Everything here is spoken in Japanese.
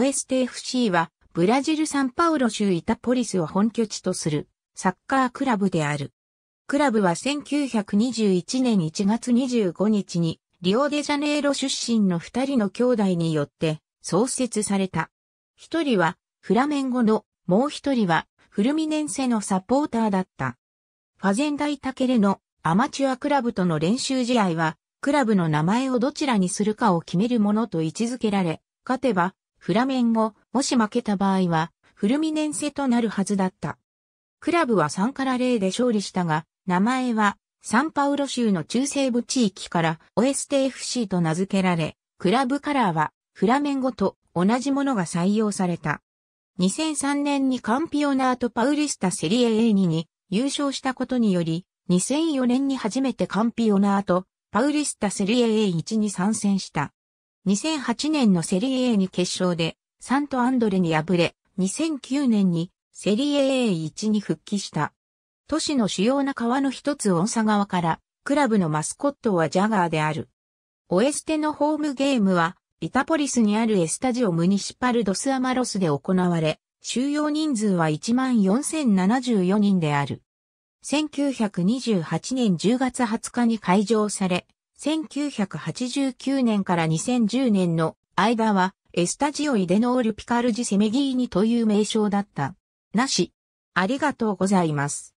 オエステ FC は、ブラジルサンパウロ州イタポリスを本拠地とするサッカークラブである。クラブは1921年1月25日にリオデジャネイロ出身の二人の兄弟によって創設された。一人はフラメンゴの、もう一人はフルミネンセのサポーターだった。ファゼンダイタケレのアマチュアクラブとの練習試合はクラブの名前をどちらにするかを決めるものと位置づけられ、勝てばフラメンゴ、もし負けた場合は、フルミネンセとなるはずだった。クラブは3から0で勝利したが、名前は、サンパウロ州の中西部地域からオエステ FC と名付けられ、クラブカラーはフラメンゴと同じものが採用された。2003年にカンピオナートパウリスタセリエ A2 に優勝したことにより、2004年に初めてカンピオナートパウリスタセリエ A1 に参戦した。2008年のセリエ A に決勝でサントアンドレに敗れ、2009年にセリエ A1 に復帰した。都市の主要な川の一つ音差川から、クラブのマスコットはジャガーである。オエステのホームゲームは、ビタポリスにあるエスタジオムニシパルドスアマロスで行われ、収容人数は14,074人である。1928年10月20日に開場され、1989年から2010年の間は、エスタジオイデノールピカルジセメギーニという名称だった。なし。ありがとうございます。